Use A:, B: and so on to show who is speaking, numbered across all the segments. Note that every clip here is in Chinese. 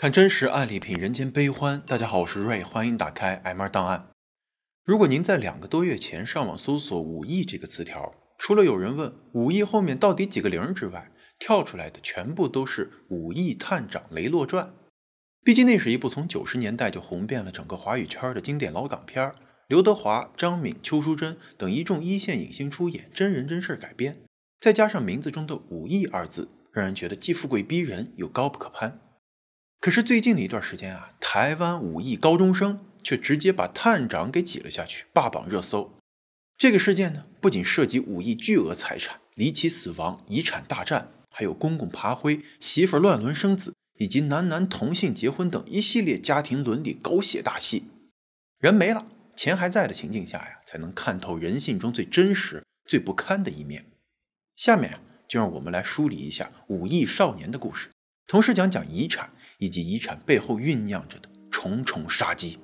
A: 看真实案例，品人间悲欢。大家好，我是 Ray，欢迎打开 M r 档案。如果您在两个多月前上网搜索“五亿”这个词条，除了有人问“五亿”后面到底几个零之外，跳出来的全部都是《五亿探长雷洛传》。毕竟那是一部从九十年代就红遍了整个华语圈的经典老港片，刘德华、张敏、邱淑贞等一众一线影星出演，真人真事改编，再加上名字中的“五亿”二字，让人觉得既富贵逼人，又高不可攀。可是最近的一段时间啊，台湾五亿高中生却直接把探长给挤了下去，霸榜热搜。这个事件呢，不仅涉及五亿巨额财产、离奇死亡、遗产大战，还有公公扒灰、媳妇乱伦生子，以及男男同性结婚等一系列家庭伦理狗血大戏。人没了，钱还在的情境下呀，才能看透人性中最真实、最不堪的一面。下面啊，就让我们来梳理一下五亿少年的故事，同时讲讲遗产。以及遗产背后酝酿着的重重杀机。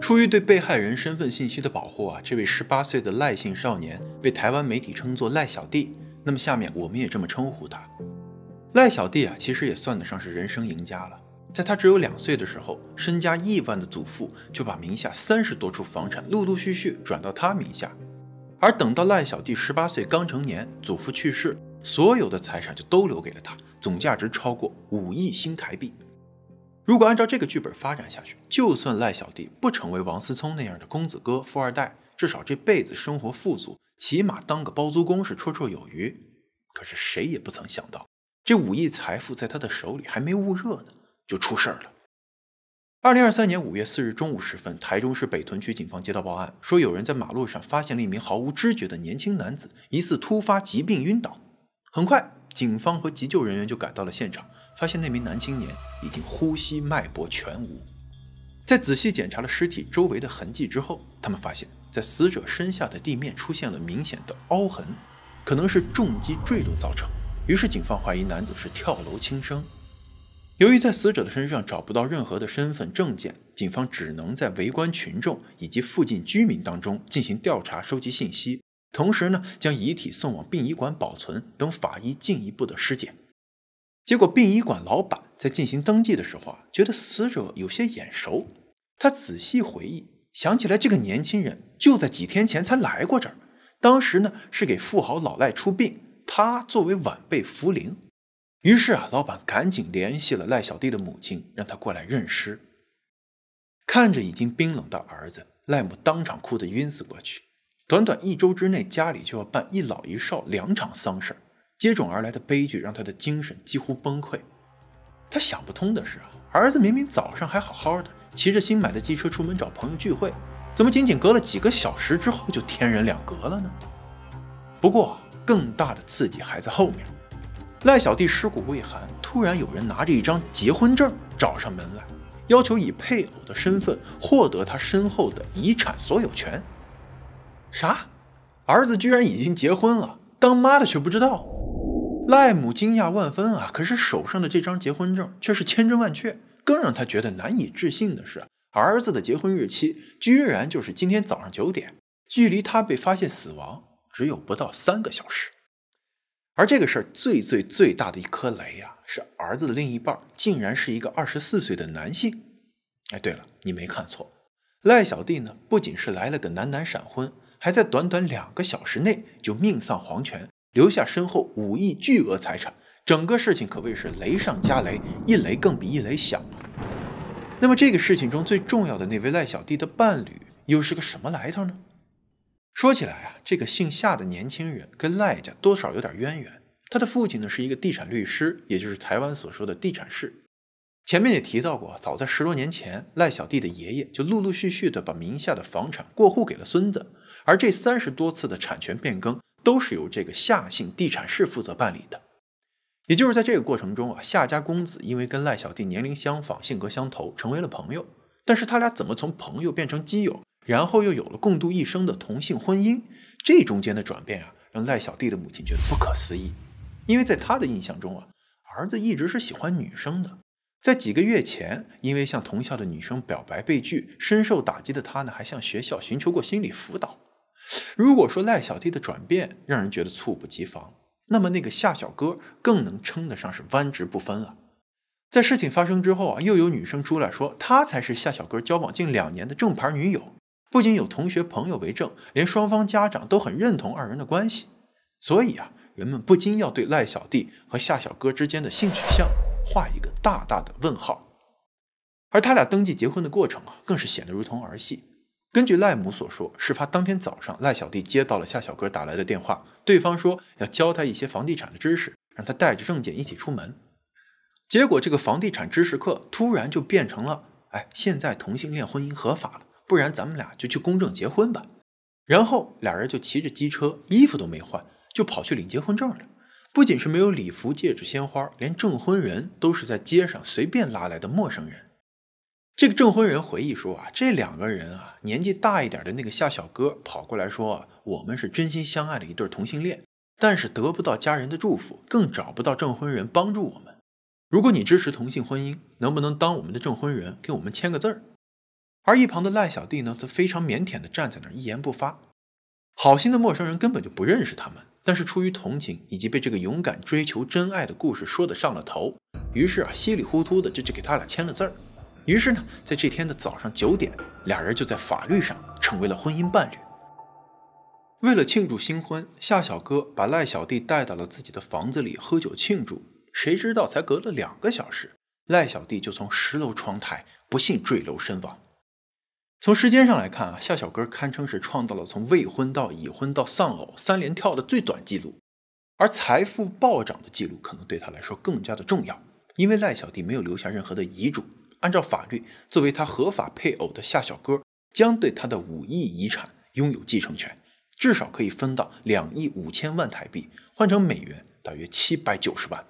A: 出于对被害人身份信息的保护啊，这位十八岁的赖姓少年被台湾媒体称作“赖小弟”，那么下面我们也这么称呼他。赖小弟啊，其实也算得上是人生赢家了。在他只有两岁的时候，身家亿万的祖父就把名下三十多处房产陆陆续续转到他名下，而等到赖小弟十八岁刚成年，祖父去世，所有的财产就都留给了他。总价值超过五亿新台币。如果按照这个剧本发展下去，就算赖小弟不成为王思聪那样的公子哥、富二代，至少这辈子生活富足，起码当个包租公是绰绰有余。可是谁也不曾想到，这五亿财富在他的手里还没捂热呢，就出事儿了。二零二三年五月四日中午时分，台中市北屯区警方接到报案，说有人在马路上发现了一名毫无知觉的年轻男子，疑似突发疾病晕倒。很快。警方和急救人员就赶到了现场，发现那名男青年已经呼吸、脉搏全无。在仔细检查了尸体周围的痕迹之后，他们发现，在死者身下的地面出现了明显的凹痕，可能是重击坠落造成。于是，警方怀疑男子是跳楼轻生。由于在死者的身上找不到任何的身份证件，警方只能在围观群众以及附近居民当中进行调查，收集信息。同时呢，将遗体送往殡仪馆保存，等法医进一步的尸检。结果，殡仪馆老板在进行登记的时候啊，觉得死者有些眼熟。他仔细回忆，想起来这个年轻人就在几天前才来过这儿，当时呢是给富豪老赖出殡，他作为晚辈扶灵。于是啊，老板赶紧联系了赖小弟的母亲，让他过来认尸。看着已经冰冷的儿子，赖母当场哭得晕死过去。短短一周之内，家里就要办一老一少两场丧事接踵而来的悲剧让他的精神几乎崩溃。他想不通的是啊，儿子明明早上还好好的，骑着新买的机车出门找朋友聚会，怎么仅仅隔了几个小时之后就天人两隔了呢？不过更大的刺激还在后面。赖小弟尸骨未寒，突然有人拿着一张结婚证找上门来，要求以配偶的身份获得他身后的遗产所有权。啥，儿子居然已经结婚了，当妈的却不知道。赖母惊讶万分啊，可是手上的这张结婚证却是千真万确。更让他觉得难以置信的是，儿子的结婚日期居然就是今天早上九点，距离他被发现死亡只有不到三个小时。而这个事儿最最最大的一颗雷呀，是儿子的另一半竟然是一个二十四岁的男性。哎，对了，你没看错，赖小弟呢，不仅是来了个男男闪婚。还在短短两个小时内就命丧黄泉，留下身后五亿巨额财产。整个事情可谓是雷上加雷，一雷更比一雷响。那么，这个事情中最重要的那位赖小弟的伴侣又是个什么来头呢？说起来啊，这个姓夏的年轻人跟赖家多少有点渊源。他的父亲呢是一个地产律师，也就是台湾所说的地产士。前面也提到过，早在十多年前，赖小弟的爷爷就陆陆续续的把名下的房产过户给了孙子。而这三十多次的产权变更都是由这个夏姓地产室负责办理的。也就是在这个过程中啊，夏家公子因为跟赖小弟年龄相仿、性格相投，成为了朋友。但是他俩怎么从朋友变成基友，然后又有了共度一生的同性婚姻？这中间的转变啊，让赖小弟的母亲觉得不可思议。因为在他的印象中啊，儿子一直是喜欢女生的。在几个月前，因为向同校的女生表白被拒，深受打击的他呢，还向学校寻求过心理辅导。如果说赖小弟的转变让人觉得猝不及防，那么那个夏小哥更能称得上是弯直不分了。在事情发生之后啊，又有女生出来说她才是夏小哥交往近两年的正牌女友，不仅有同学朋友为证，连双方家长都很认同二人的关系。所以啊，人们不禁要对赖小弟和夏小哥之间的性取向画一个大大的问号。而他俩登记结婚的过程啊，更是显得如同儿戏。根据赖母所说，事发当天早上，赖小弟接到了夏小哥打来的电话，对方说要教他一些房地产的知识，让他带着证件一起出门。结果这个房地产知识课突然就变成了：哎，现在同性恋婚姻合法了，不然咱们俩就去公证结婚吧。然后俩人就骑着机车，衣服都没换，就跑去领结婚证了。不仅是没有礼服、戒指、鲜花，连证婚人都是在街上随便拉来的陌生人。这个证婚人回忆说：“啊，这两个人啊，年纪大一点的那个夏小哥跑过来说，啊，我们是真心相爱的一对同性恋，但是得不到家人的祝福，更找不到证婚人帮助我们。如果你支持同性婚姻，能不能当我们的证婚人，给我们签个字儿？”而一旁的赖小弟呢，则非常腼腆地站在那儿一言不发。好心的陌生人根本就不认识他们，但是出于同情以及被这个勇敢追求真爱的故事说得上了头，于是啊，稀里糊涂的就就给他俩签了字儿。”于是呢，在这天的早上九点，俩人就在法律上成为了婚姻伴侣。为了庆祝新婚，夏小哥把赖小弟带到了自己的房子里喝酒庆祝。谁知道才隔了两个小时，赖小弟就从十楼窗台不幸坠楼身亡。从时间上来看啊，夏小哥堪称是创造了从未婚到已婚到丧偶三连跳的最短记录。而财富暴涨的记录可能对他来说更加的重要，因为赖小弟没有留下任何的遗嘱。按照法律，作为他合法配偶的夏小哥将对他的五亿遗产拥有继承权，至少可以分到两亿五千万台币，换成美元大约七百九十万。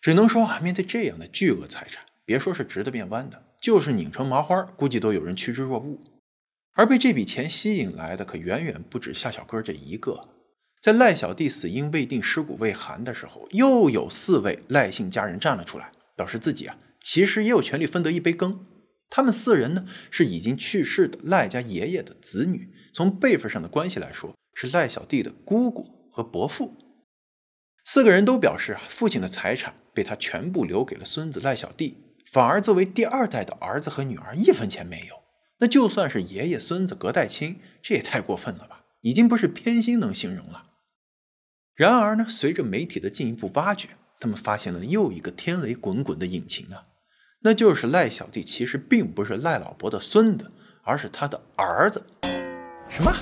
A: 只能说啊，面对这样的巨额财产，别说是直的变弯的，就是拧成麻花，估计都有人趋之若鹜。而被这笔钱吸引来的，可远远不止夏小哥这一个。在赖小弟死因未定、尸骨未寒的时候，又有四位赖姓家人站了出来，表示自己啊。其实也有权利分得一杯羹。他们四人呢，是已经去世的赖家爷爷的子女，从辈分上的关系来说，是赖小弟的姑姑和伯父。四个人都表示啊，父亲的财产被他全部留给了孙子赖小弟，反而作为第二代的儿子和女儿，一分钱没有。那就算是爷爷孙子隔代亲，这也太过分了吧？已经不是偏心能形容了。然而呢，随着媒体的进一步挖掘，他们发现了又一个天雷滚滚的隐情啊！那就是赖小弟其实并不是赖老伯的孙子，而是他的儿子。什么？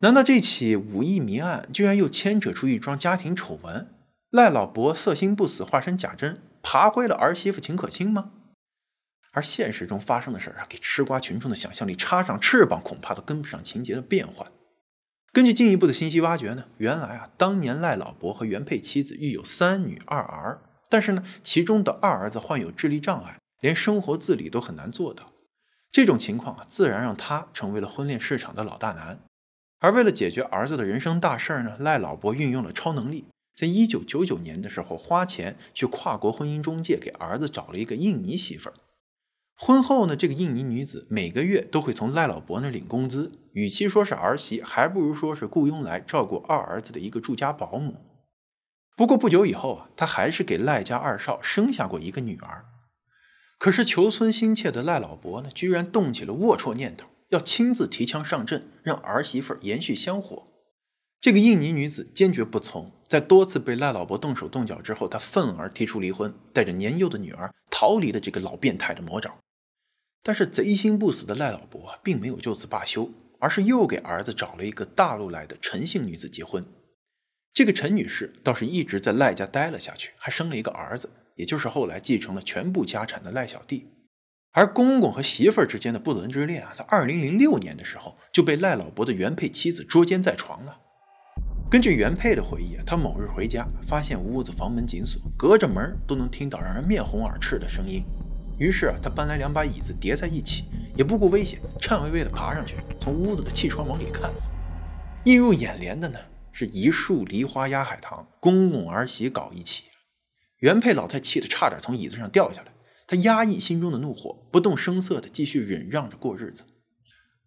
A: 难道这起武艺迷案居然又牵扯出一桩家庭丑闻？赖老伯色心不死，化身贾珍，爬回了儿媳妇秦可卿吗？而现实中发生的事啊，给吃瓜群众的想象力插上翅膀，恐怕都跟不上情节的变换。根据进一步的信息挖掘呢，原来啊，当年赖老伯和原配妻子育有三女二儿。但是呢，其中的二儿子患有智力障碍，连生活自理都很难做到。这种情况啊，自然让他成为了婚恋市场的老大难。而为了解决儿子的人生大事儿呢，赖老伯运用了超能力，在一九九九年的时候，花钱去跨国婚姻中介给儿子找了一个印尼媳妇儿。婚后呢，这个印尼女子每个月都会从赖老伯那领工资，与其说是儿媳，还不如说是雇佣来照顾二儿子的一个住家保姆。不过不久以后啊，他还是给赖家二少生下过一个女儿。可是求孙心切的赖老伯呢，居然动起了龌龊念头，要亲自提枪上阵，让儿媳妇延续香火。这个印尼女子坚决不从，在多次被赖老伯动手动脚之后，她愤而提出离婚，带着年幼的女儿逃离了这个老变态的魔爪。但是贼心不死的赖老伯并没有就此罢休，而是又给儿子找了一个大陆来的陈姓女子结婚。这个陈女士倒是一直在赖家待了下去，还生了一个儿子，也就是后来继承了全部家产的赖小弟。而公公和媳妇儿之间的不伦之恋啊，在二零零六年的时候就被赖老伯的原配妻子捉奸在床了。根据原配的回忆啊，他某日回家发现屋子房门紧锁，隔着门都能听到让人面红耳赤的声音。于是啊，他搬来两把椅子叠在一起，也不顾危险，颤巍巍地爬上去，从屋子的气窗往里看，映入眼帘的呢。是一树梨花压海棠，公公儿媳搞一起。原配老太气得差点从椅子上掉下来，她压抑心中的怒火，不动声色的继续忍让着过日子。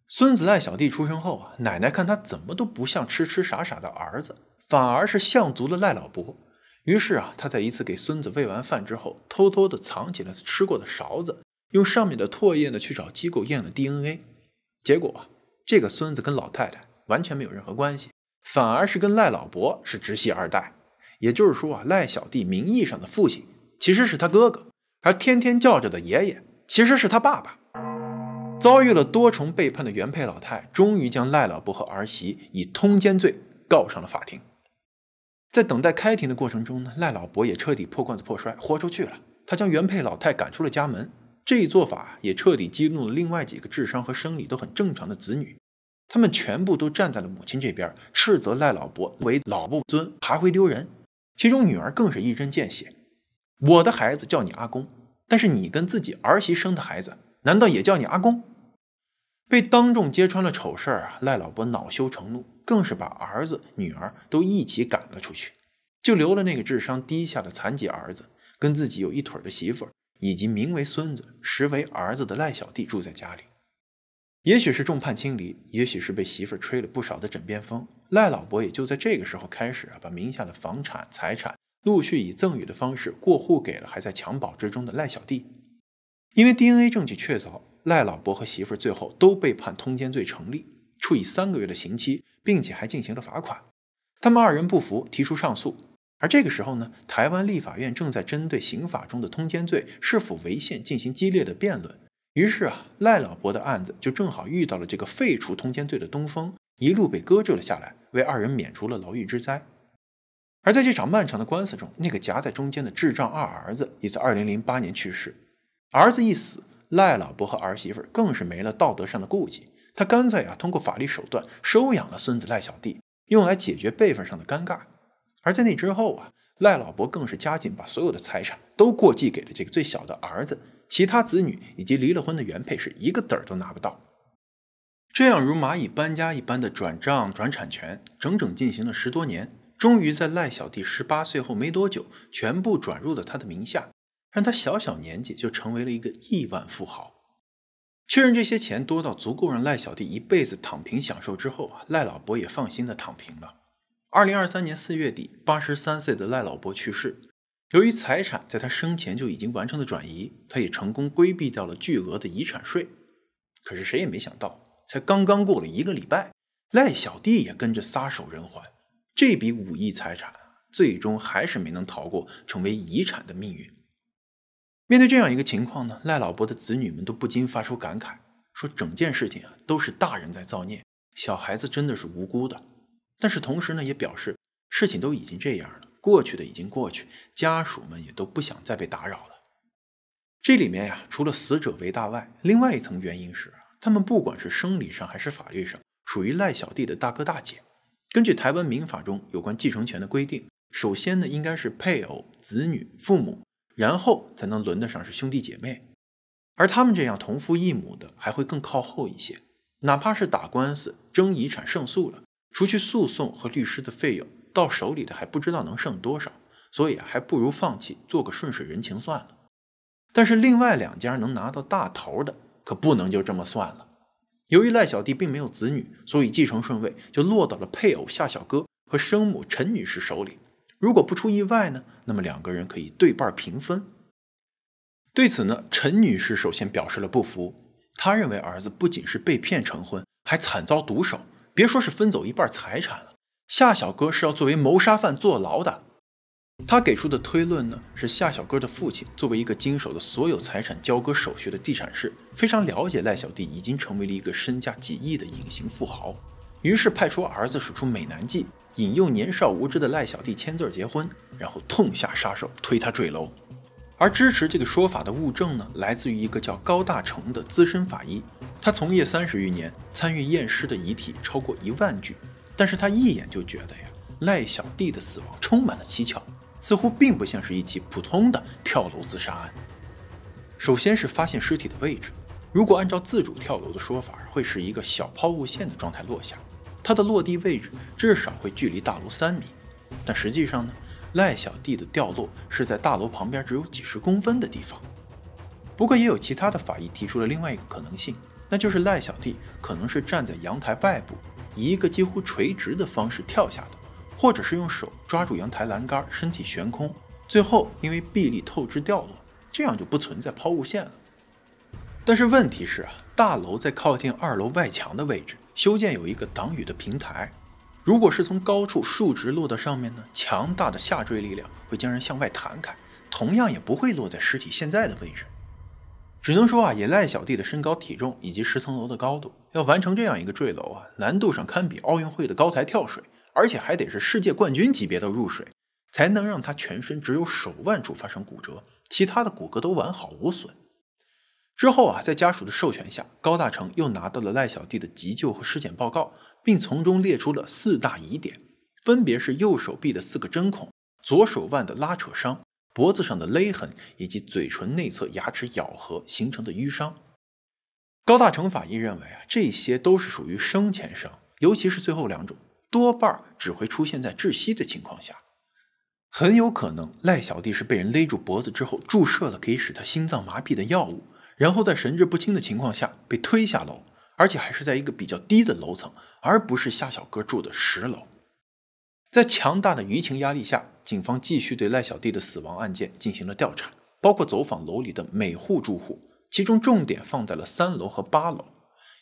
A: 孙子赖小弟出生后啊，奶奶看他怎么都不像痴痴傻傻的儿子，反而是像足了赖老伯。于是啊，他在一次给孙子喂完饭之后，偷偷的藏起了吃过的勺子，用上面的唾液呢去找机构验了 DNA。结果啊，这个孙子跟老太太完全没有任何关系。反而是跟赖老伯是直系二代，也就是说啊，赖小弟名义上的父亲其实是他哥哥，而天天叫着的爷爷其实是他爸爸。遭遇了多重背叛的原配老太，终于将赖老伯和儿媳以通奸罪告上了法庭。在等待开庭的过程中呢，赖老伯也彻底破罐子破摔，豁出去了。他将原配老太赶出了家门，这一做法也彻底激怒了另外几个智商和生理都很正常的子女。他们全部都站在了母亲这边，斥责赖老伯为老不尊，还会丢人。其中女儿更是一针见血：“我的孩子叫你阿公，但是你跟自己儿媳生的孩子，难道也叫你阿公？”被当众揭穿了丑事儿，赖老伯恼羞成怒，更是把儿子、女儿都一起赶了出去，就留了那个智商低下的残疾儿子，跟自己有一腿的媳妇儿，以及名为孙子实为儿子的赖小弟住在家里。也许是众叛亲离，也许是被媳妇吹了不少的枕边风，赖老伯也就在这个时候开始啊，把名下的房产、财产陆续以赠与的方式过户给了还在襁褓之中的赖小弟。因为 DNA 证据确凿，赖老伯和媳妇最后都被判通奸罪成立，处以三个月的刑期，并且还进行了罚款。他们二人不服，提出上诉。而这个时候呢，台湾立法院正在针对刑法中的通奸罪是否违宪进行激烈的辩论。于是啊，赖老伯的案子就正好遇到了这个废除通奸罪的东风，一路被搁置了下来，为二人免除了牢狱之灾。而在这场漫长的官司中，那个夹在中间的智障二儿子也在2008年去世。儿子一死，赖老伯和儿媳妇更是没了道德上的顾忌，他干脆啊，通过法律手段收养了孙子赖小弟，用来解决辈分上的尴尬。而在那之后啊，赖老伯更是加紧把所有的财产都过继给了这个最小的儿子。其他子女以及离了婚的原配是一个子儿都拿不到，这样如蚂蚁搬家一般的转账转产权，整整进行了十多年，终于在赖小弟十八岁后没多久，全部转入了他的名下，让他小小年纪就成为了一个亿万富豪。确认这些钱多到足够让赖小弟一辈子躺平享受之后啊，赖老伯也放心的躺平了。二零二三年四月底，八十三岁的赖老伯去世。由于财产在他生前就已经完成了转移，他也成功规避掉了巨额的遗产税。可是谁也没想到，才刚刚过了一个礼拜，赖小弟也跟着撒手人寰，这笔五亿财产最终还是没能逃过成为遗产的命运。面对这样一个情况呢，赖老伯的子女们都不禁发出感慨，说整件事情啊都是大人在造孽，小孩子真的是无辜的。但是同时呢，也表示事情都已经这样。过去的已经过去，家属们也都不想再被打扰了。这里面呀，除了死者为大外，另外一层原因是，他们不管是生理上还是法律上，属于赖小弟的大哥大姐。根据台湾民法中有关继承权的规定，首先呢应该是配偶、子女、父母，然后才能轮得上是兄弟姐妹。而他们这样同父异母的，还会更靠后一些。哪怕是打官司争遗产胜诉了，除去诉讼和律师的费用。到手里的还不知道能剩多少，所以还不如放弃，做个顺水人情算了。但是另外两家能拿到大头的，可不能就这么算了。由于赖小弟并没有子女，所以继承顺位就落到了配偶夏小哥和生母陈女士手里。如果不出意外呢，那么两个人可以对半平分。对此呢，陈女士首先表示了不服，她认为儿子不仅是被骗成婚，还惨遭毒手，别说是分走一半财产了。夏小哥是要作为谋杀犯坐牢的。他给出的推论呢，是夏小哥的父亲作为一个经手的所有财产交割手续的地产师，非常了解赖小弟已经成为了一个身价几亿的隐形富豪，于是派出儿子使出美男计，引诱年少无知的赖小弟签字结婚，然后痛下杀手推他坠楼。而支持这个说法的物证呢，来自于一个叫高大成的资深法医，他从业三十余年，参与验尸的遗体超过一万具。但是他一眼就觉得呀，赖小弟的死亡充满了蹊跷，似乎并不像是一起普通的跳楼自杀案。首先是发现尸体的位置，如果按照自主跳楼的说法，会是一个小抛物线的状态落下，它的落地位置至少会距离大楼三米。但实际上呢，赖小弟的掉落是在大楼旁边只有几十公分的地方。不过也有其他的法医提出了另外一个可能性，那就是赖小弟可能是站在阳台外部。一个几乎垂直的方式跳下的，或者是用手抓住阳台栏杆，身体悬空，最后因为臂力透支掉落，这样就不存在抛物线了。但是问题是啊，大楼在靠近二楼外墙的位置修建有一个挡雨的平台，如果是从高处竖直落到上面呢，强大的下坠力量会将人向外弹开，同样也不会落在尸体现在的位置。只能说啊，以赖小弟的身高、体重以及十层楼的高度，要完成这样一个坠楼啊，难度上堪比奥运会的高台跳水，而且还得是世界冠军级别的入水，才能让他全身只有手腕处发生骨折，其他的骨骼都完好无损。之后啊，在家属的授权下，高大成又拿到了赖小弟的急救和尸检报告，并从中列出了四大疑点，分别是右手臂的四个针孔、左手腕的拉扯伤。脖子上的勒痕以及嘴唇内侧牙齿咬合形成的淤伤，高大成法医认为啊，这些都是属于生前伤，尤其是最后两种，多半只会出现在窒息的情况下，很有可能赖小弟是被人勒住脖子之后注射了可以使他心脏麻痹的药物，然后在神志不清的情况下被推下楼，而且还是在一个比较低的楼层，而不是夏小哥住的十楼。在强大的舆情压力下，警方继续对赖小弟的死亡案件进行了调查，包括走访楼里的每户住户，其中重点放在了三楼和八楼。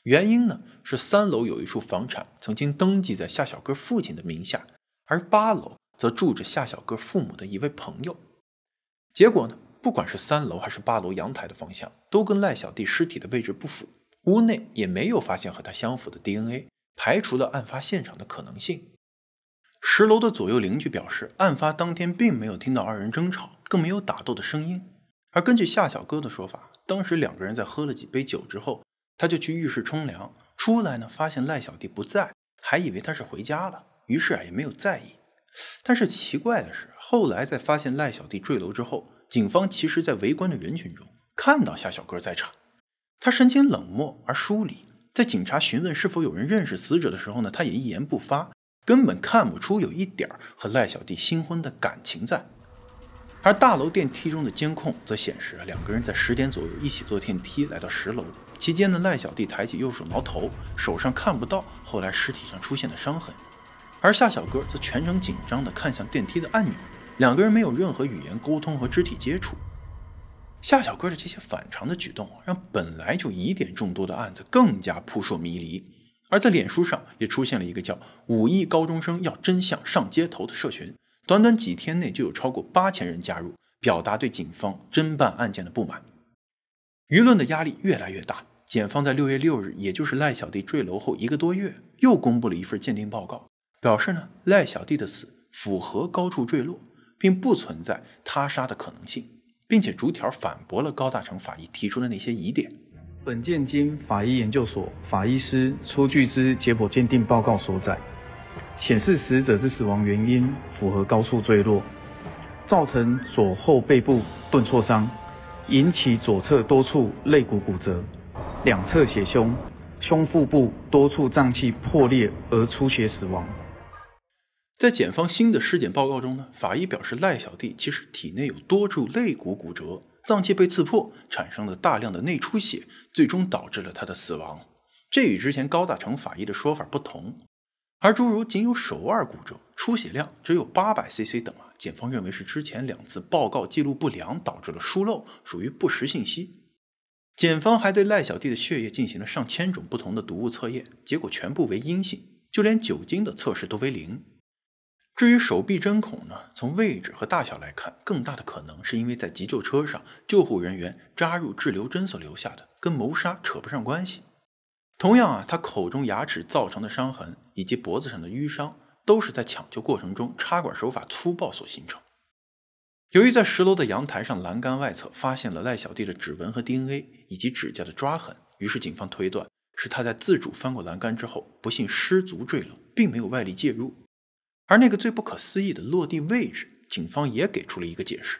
A: 原因呢是三楼有一处房产曾经登记在夏小哥父亲的名下，而八楼则住着夏小哥父母的一位朋友。结果呢，不管是三楼还是八楼阳台的方向，都跟赖小弟尸体的位置不符，屋内也没有发现和他相符的 DNA，排除了案发现场的可能性。十楼的左右邻居表示，案发当天并没有听到二人争吵，更没有打斗的声音。而根据夏小哥的说法，当时两个人在喝了几杯酒之后，他就去浴室冲凉，出来呢发现赖小弟不在，还以为他是回家了，于是啊也没有在意。但是奇怪的是，后来在发现赖小弟坠楼之后，警方其实在围观的人群中看到夏小哥在场，他神情冷漠而疏离，在警察询问是否有人认识死者的时候呢，他也一言不发。根本看不出有一点儿和赖小弟新婚的感情在，而大楼电梯中的监控则显示，两个人在十点左右一起坐电梯来到十楼期间呢，赖小弟抬起右手挠头，手上看不到后来尸体上出现的伤痕，而夏小哥则全程紧张地看向电梯的按钮，两个人没有任何语言沟通和肢体接触。夏小哥的这些反常的举动，让本来就疑点众多的案子更加扑朔迷离。而在脸书上也出现了一个叫“五亿高中生要真相上街头”的社群，短短几天内就有超过八千人加入，表达对警方侦办案件的不满。舆论的压力越来越大，检方在六月六日，也就是赖小弟坠楼后一个多月，又公布了一份鉴定报告，表示呢赖小弟的死符合高处坠落，并不存在他杀的可能性，并且逐条反驳了高大成法医提出的那些疑点。本件经法医研究所法医师出具之结果鉴定报告所载，显示死者之死亡原因符合高处坠落，造成左后背部钝挫伤，引起左侧多处肋骨骨折，两侧血胸，胸腹部多处脏器破裂而出血死亡。在检方新的尸检报告中呢，法医表示赖小弟其实体内有多处肋骨骨折。脏器被刺破，产生了大量的内出血，最终导致了他的死亡。这与之前高大成法医的说法不同。而诸如仅有手腕骨折、出血量只有八百 cc 等啊，检方认为是之前两次报告记录不良导致了疏漏，属于不实信息。检方还对赖小弟的血液进行了上千种不同的毒物测验，结果全部为阴性，就连酒精的测试都为零。至于手臂针孔呢？从位置和大小来看，更大的可能是因为在急救车上，救护人员扎入滞留针所留下的，跟谋杀扯不上关系。同样啊，他口中牙齿造成的伤痕以及脖子上的淤伤，都是在抢救过程中插管手法粗暴所形成。由于在十楼的阳台上栏杆外侧发现了赖小弟的指纹和 DNA，以及指甲的抓痕，于是警方推断是他在自主翻过栏杆之后，不幸失足坠楼，并没有外力介入。而那个最不可思议的落地位置，警方也给出了一个解释：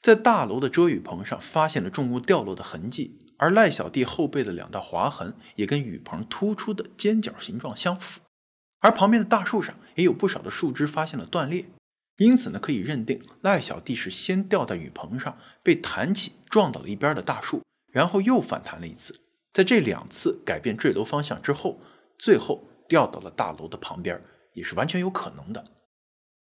A: 在大楼的遮雨棚上发现了重物掉落的痕迹，而赖小弟后背的两道划痕也跟雨棚突出的尖角形状相符。而旁边的大树上也有不少的树枝发现了断裂，因此呢，可以认定赖小弟是先掉在雨棚上，被弹起撞到了一边的大树，然后又反弹了一次。在这两次改变坠楼方向之后，最后掉到了大楼的旁边。也是完全有可能的。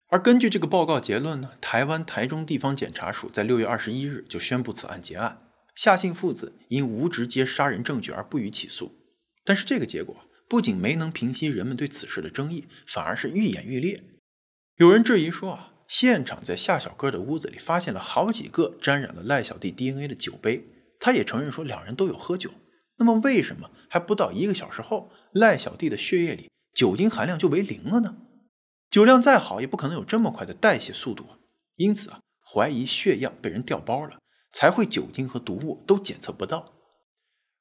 A: 而根据这个报告结论呢，台湾台中地方检察署在六月二十一日就宣布此案结案，夏姓父子因无直接杀人证据而不予起诉。但是这个结果不仅没能平息人们对此事的争议，反而是愈演愈烈。有人质疑说啊，现场在夏小哥的屋子里发现了好几个沾染了赖小弟 DNA 的酒杯，他也承认说两人都有喝酒。那么为什么还不到一个小时后，赖小弟的血液里？酒精含量就为零了呢？酒量再好也不可能有这么快的代谢速度，因此啊，怀疑血样被人调包了，才会酒精和毒物都检测不到。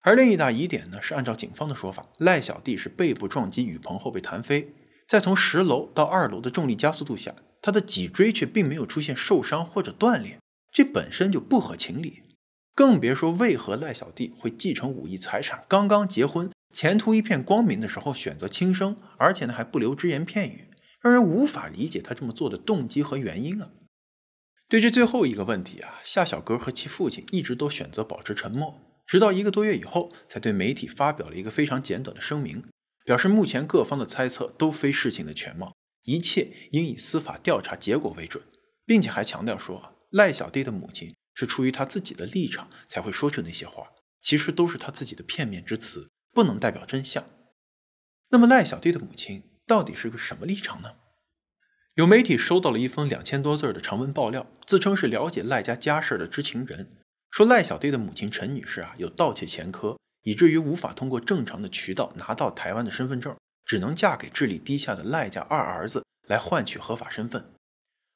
A: 而另一大疑点呢，是按照警方的说法，赖小弟是背部撞击雨棚后被弹飞，在从十楼到二楼的重力加速度下，他的脊椎却并没有出现受伤或者断裂，这本身就不合情理。更别说为何赖小弟会继承五亿财产，刚刚结婚。前途一片光明的时候选择轻生，而且呢还不留只言片语，让人无法理解他这么做的动机和原因啊！对这最后一个问题啊，夏小哥和其父亲一直都选择保持沉默，直到一个多月以后才对媒体发表了一个非常简短的声明，表示目前各方的猜测都非事情的全貌，一切应以司法调查结果为准，并且还强调说，赖小弟的母亲是出于他自己的立场才会说出那些话，其实都是他自己的片面之词。不能代表真相。那么赖小弟的母亲到底是个什么立场呢？有媒体收到了一封两千多字的长文爆料，自称是了解赖家家事的知情人，说赖小弟的母亲陈女士啊，有盗窃前科，以至于无法通过正常的渠道拿到台湾的身份证，只能嫁给智力低下的赖家二儿子来换取合法身份。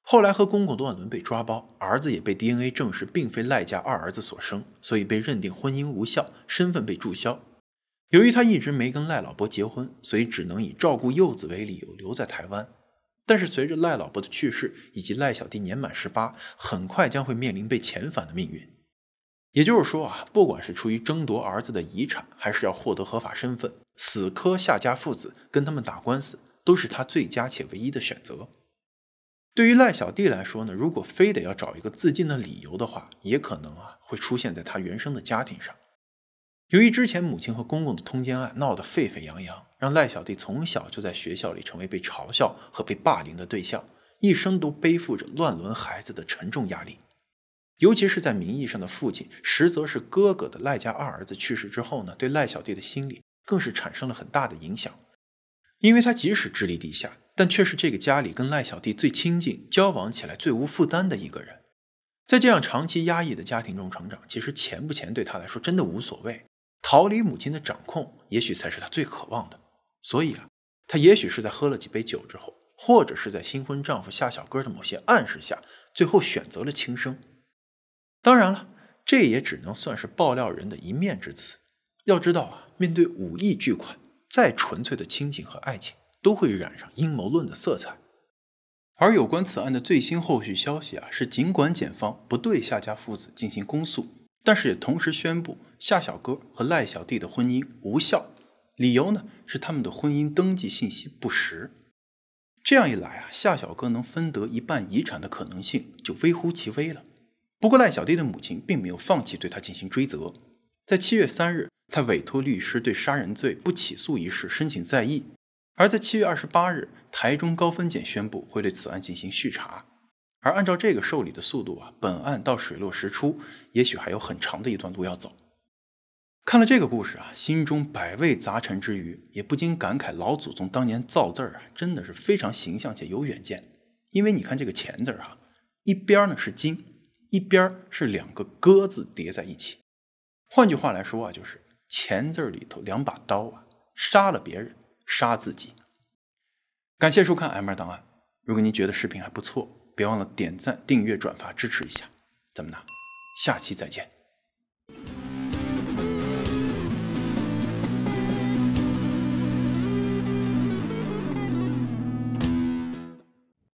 A: 后来和公公多尔衮被抓包，儿子也被 DNA 证实并非赖家二儿子所生，所以被认定婚姻无效，身份被注销。由于他一直没跟赖老伯结婚，所以只能以照顾幼子为理由留在台湾。但是随着赖老伯的去世以及赖小弟年满十八，很快将会面临被遣返的命运。也就是说啊，不管是出于争夺儿子的遗产，还是要获得合法身份，死磕夏家父子，跟他们打官司，都是他最佳且唯一的选择。对于赖小弟来说呢，如果非得要找一个自尽的理由的话，也可能啊会出现在他原生的家庭上。由于之前母亲和公公的通奸案闹得沸沸扬扬，让赖小弟从小就在学校里成为被嘲笑和被霸凌的对象，一生都背负着乱伦孩子的沉重压力。尤其是在名义上的父亲，实则是哥哥的赖家二儿子去世之后呢，对赖小弟的心理更是产生了很大的影响。因为他即使智力低下，但却是这个家里跟赖小弟最亲近、交往起来最无负担的一个人。在这样长期压抑的家庭中成长，其实钱不钱对他来说真的无所谓。逃离母亲的掌控，也许才是他最渴望的。所以啊，他也许是在喝了几杯酒之后，或者是在新婚丈夫夏小哥的某些暗示下，最后选择了轻生。当然了，这也只能算是爆料人的一面之词。要知道啊，面对五亿巨款，再纯粹的亲情和爱情，都会染上阴谋论的色彩。而有关此案的最新后续消息啊，是尽管检方不对夏家父子进行公诉。但是也同时宣布夏小哥和赖小弟的婚姻无效，理由呢是他们的婚姻登记信息不实。这样一来啊，夏小哥能分得一半遗产的可能性就微乎其微了。不过赖小弟的母亲并没有放弃对他进行追责，在七月三日，他委托律师对杀人罪不起诉一事申请再议。而在七月二十八日，台中高分检宣布会对此案进行续查。而按照这个受理的速度啊，本案到水落石出，也许还有很长的一段路要走。看了这个故事啊，心中百味杂陈之余，也不禁感慨老祖宗当年造字儿啊，真的是非常形象且有远见。因为你看这个“钱”字儿哈，一边呢是金，一边是两个“戈”字叠在一起。换句话来说啊，就是“钱”字里头两把刀啊，杀了别人，杀自己。感谢收看 M 二档案。如果您觉得视频还不错，别忘了点赞、订阅、转发，支持一下！咱们呢，下期再见。